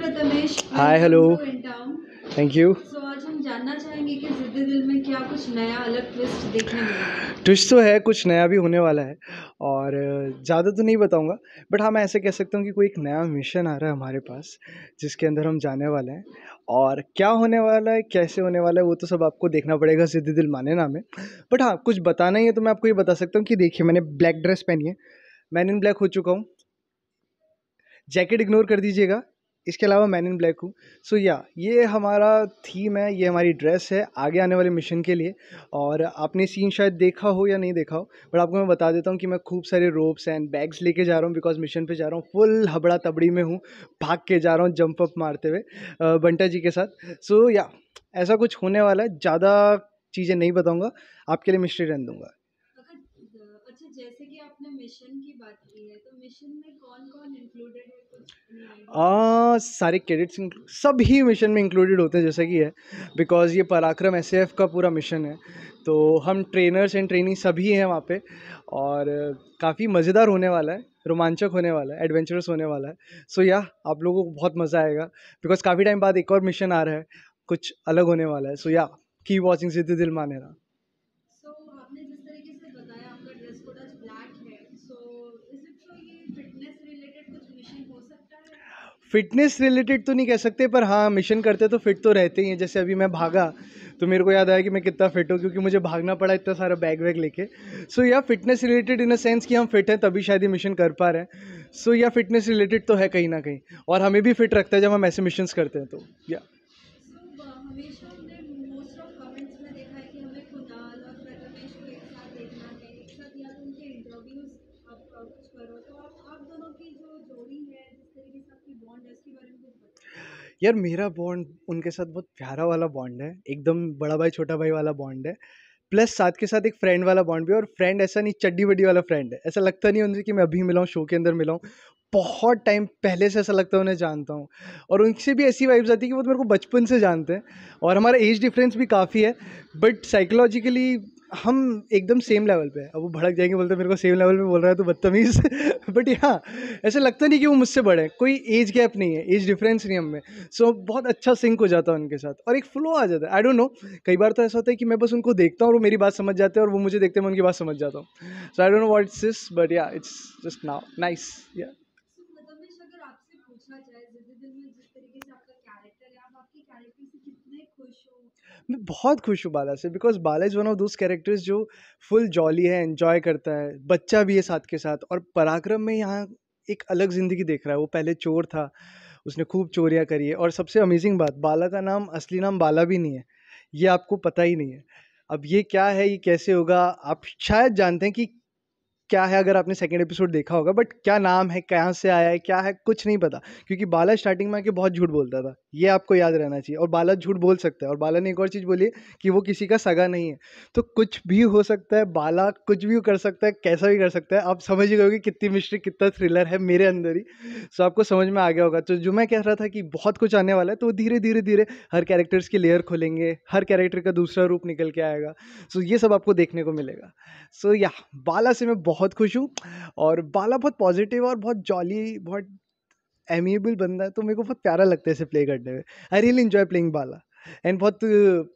Hi hello thank you twist तो है कुछ नया भी होने वाला है और ज़्यादा तो नहीं बताऊंगा बट हाँ मैं ऐसे कह सकता हूँ कि कोई एक नया मिशन आ रहा है हमारे पास जिसके अंदर हम जाने वाले हैं और क्या होने वाला है कैसे होने वाला है वो तो सब आपको देखना पड़ेगा जिद्दी दिल माने ना हमें बट हाँ कुछ बताना ही है तो मैं आपको ये बता सकता हूँ कि देखिए मैंने ब्लैक ड्रेस पहनी है मैन इन ब्लैक हो चुका हूँ जैकेट इग्नोर कर दीजिएगा इसके अलावा मैन इन ब्लैक हूँ सो या ये हमारा थीम है ये हमारी ड्रेस है आगे आने वाले मिशन के लिए और आपने सीन शायद देखा हो या नहीं देखा हो बट आपको मैं बता देता हूँ कि मैं खूब सारे रोप्स एंड बैग्स लेके जा रहा हूँ बिकॉज मिशन पे जा रहा हूँ फुल हबड़ा तबड़ी में हूँ भाग के जा रहा हूँ जंप अप मारते हुए बंटा जी के साथ सो so, या ऐसा कुछ होने वाला है ज़्यादा चीज़ें नहीं बताऊँगा आपके लिए मिस्ट्री रहने दूँगा जैसे कि आपने मिशन की बात की है तो मिशन में कौन कौन इंक्लूडेड है सारे क्रेडिट्स सब ही मिशन में इंक्लूडेड होते हैं जैसे कि है बिकॉज़ ये पराक्रम एस का पूरा मिशन है तो हम ट्रेनर्स एंड ट्रेनिंग सभी हैं वहाँ पे और काफ़ी मज़ेदार होने वाला है रोमांचक होने वाला है एडवेंचरस होने वाला है सो so, या yeah, आप लोगों को बहुत मज़ा आएगा बिकॉज़ काफ़ी टाइम बाद एक और मिशन आ रहा है कुछ अलग होने वाला है सो या की वॉचिंग सीधे दिल मानेरा फिटनेस रिलेटेड तो नहीं कह सकते पर हाँ मिशन करते तो फिट तो रहते ही हैं जैसे अभी मैं भागा तो मेरे को याद आया कि मैं कितना फिट हूँ क्योंकि मुझे भागना पड़ा इतना सारा बैग वैग लेके सो या fitness related in a sense कि हम फिट हैं तभी शायद ये मिशन कर पा रहे हैं सो या फिटनेस रिलेटेड तो है कहीं ना कहीं और हमें भी फिट रखता है जब हम ऐसे मिशन करते हैं तो या uh, तो आप, आप दोनों की जो जोड़ी है जिस तरीके से यार मेरा बॉन्ड उनके साथ बहुत प्यारा वाला बॉन्ड है एकदम बड़ा भाई छोटा भाई वाला बॉन्ड है प्लस साथ के साथ एक फ्रेंड वाला बॉन्ड भी और फ्रेंड ऐसा नहीं चड्डी बड्डी वाला फ्रेंड है ऐसा लगता नहीं उनसे कि मैं अभी मिला हूँ शो के अंदर मिला हूँ बहुत टाइम पहले से ऐसा लगता है उन्हें जानता हूँ और उनसे भी ऐसी वाइब्स आती है कि वो तो मेरे को बचपन से जानते हैं और हमारा एज डिफरेंस भी काफ़ी है बट साइकोलॉजिकली हम एकदम सेम लेवल पे अब वो भड़क जाएंगे बोलते मेरे को सेम लेवल पे बोल रहा है तो बदतमीज़ बट यहाँ ऐसा लगता नहीं कि वो मुझसे बड़े कोई एज गैप नहीं है एज डिफरेंस नहीं हमें सो so, बहुत अच्छा सिंक हो जाता है उनके साथ और एक फ्लो आ जाता है आई डोंट नो कई बार तो ऐसा होता है कि मैं बस उनको देखता हूँ और वो मेरी बात समझ जाते हैं और वो मुझे देखते हैं मैं उनकी बात समझ जाता हूँ so I don't know what it's this but yeah it's just now nice yeah मैं बहुत खुश हूँ बाला से because Bala is one of those characters जो फुल जॉली है एंजॉय करता है बच्चा भी है साथ के साथ और पराक्रम में यहाँ एक अलग ज़िंदगी देख रहा है वो पहले चोर था उसने खूब चोरियाँ करी है और सबसे अमेजिंग बात बाला का नाम असली नाम बाला भी नहीं है ये आपको पता ही नहीं है अब ये क्या है ये कैसे होगा आप शायद जानते हैं कि क्या है अगर आपने सेकेंड एपिसोड देखा होगा बट क्या नाम है कहाँ से आया है क्या है कुछ नहीं पता क्योंकि बाला स्टार्टिंग में आके बहुत झूठ बोलता था ये आपको याद रहना चाहिए और बाला झूठ बोल सकता है और बाला ने एक और चीज़ बोली कि वो किसी का सगा नहीं है तो कुछ भी हो सकता है बाला कुछ भी कर सकता है कैसा भी कर सकता है आप समझ ही गए कितनी मिस्ट्री कितना थ्रिलर है मेरे अंदर ही सो आपको समझ में आ गया होगा तो जो मैं कह रहा था कि बहुत कुछ आने वाला है तो धीरे धीरे धीरे हर कैरेक्टर्स की लेयर खोलेंगे हर कैरेक्टर का दूसरा रूप निकल के आएगा सो ये सब आपको देखने को मिलेगा सो या बाला से मैं बहुत बहुत खुश हूँ और बाला बहुत पॉजिटिव और बहुत जॉली बहुत एमिएबल बंदा है तो मेरे को बहुत प्यारा लगता है इसे प्ले करने में I really enjoy playing Bala and बहुत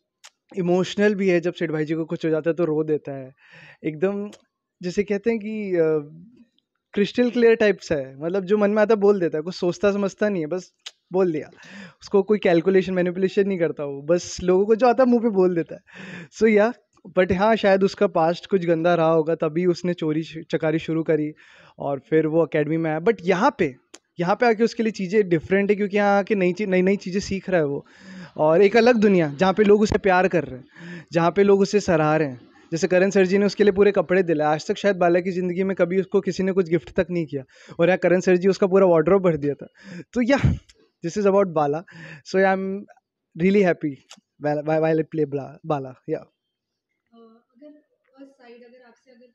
इमोशनल भी है जब सेठ भाई जी को कुछ हो जाता है तो रो देता है एकदम जैसे कहते हैं कि क्रिस्टल क्लियर टाइप्स है मतलब जो मन में आता बोल देता है कुछ सोचता समझता नहीं है बस बोल दिया उसको कोई कैलकुलेशन मैनिपुलेशन नहीं करता वो बस लोगों को जो आता मुँह पे बोल देता है so so, yeah yeah, but हाँ शायद उसका पास्ट कुछ गंदा रहा होगा तभी उसने चोरी चकारी शुरू करी और फिर वो अकेडमी में आया बट यहाँ पे यहाँ पे आके उसके लिए चीज़ें डिफरेंट है क्योंकि यहाँ आके नई चीज नई नई चीज़ें सीख रहा है वो और एक अलग दुनिया जहाँ पे लोग उसे प्यार कर रहे हैं जहाँ पे लोग उसे सराह रहे हैं जैसे करण सर जी ने उसके लिए पूरे कपड़े दिलाए आज तक शायद बाला की ज़िंदगी में कभी उसको किसी ने कुछ गिफ्ट तक नहीं किया और यहाँ करण सर जी उसका पूरा वार्ड्रोप भर दिया था तो yeah this is about Bala so I am really happy why play Bala या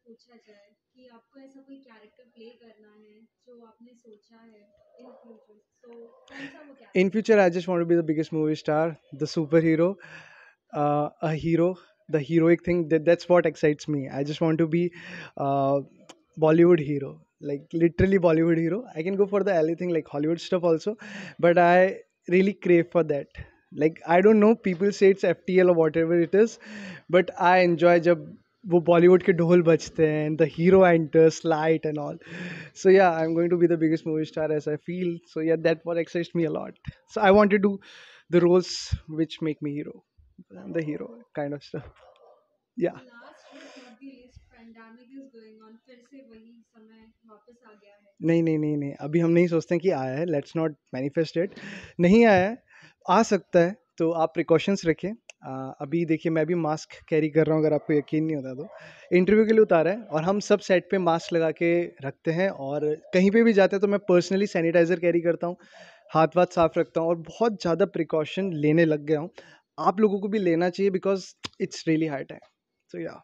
पूछा जाए कि आपको ऐसा कोई कैरेक्टर प्ले करना है जो आपने सोचा है in future In future, I just want to be the biggest movie star, the superhero, uh, a hero, the heroic thing. that's what excites me. I just want to be uh, Bollywood hero, like literally Bollywood hero. I can go for the anything like Hollywood stuff also, but I really crave for that. Like I don't know, people say it's FTL or whatever it is, but I enjoy jab वो बॉलीवुड के ढोल बजते हैं the hero enters light and all so yeah I am going to be the biggest movie star as I feel so yeah that war excite me a lot so I want to do the roles which make me hero the hero kind of stuff yeah नहीं नहीं नहीं नहीं अभी हम नहीं सोचते हैं कि आया है लेट्स नॉट मैनिफेस्टेड नहीं आया है आ सकता है तो आप प्रिकॉशंस रखें अभी देखिए मैं भी मास्क कैरी कर रहा हूँ अगर आपको यकीन नहीं होता तो इंटरव्यू के लिए उतारा है और हम सब सेट पे मास्क लगा के रखते हैं और कहीं पे भी जाते हैं तो मैं पर्सनली सैनिटाइज़र कैरी करता हूँ हाथ वाथ साफ रखता हूँ और बहुत ज़्यादा प्रिकॉशन लेने लग गया हूँ आप लोगों को भी लेना चाहिए बिकॉज इट्स रियली हाई है so yeah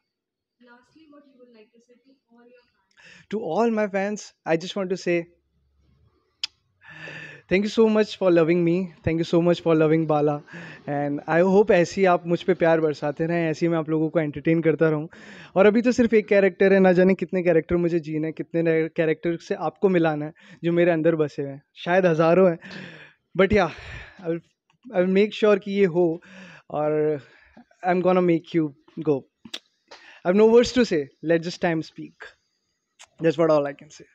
to all my fans I just want to say thank you so much for loving me thank you so much for loving Bala and I hope ऐसी आप मुझ पे प्यार बरसाते रहें ऐसी मैं आप लोगों को एंटरटेन करता रहूं और अभी तो सिर्फ एक कैरेक्टर है ना जाने कितने कैरेक्टर मुझे जीना है कितने कैरेक्टर से आपको मिलाना है जो मेरे अंदर बसे हुए हैं शायद हज़ारों हैं बट या आई मेक श्योर कि ये हो और I am gonna make you go I no words to say let just time speak that's what all I can से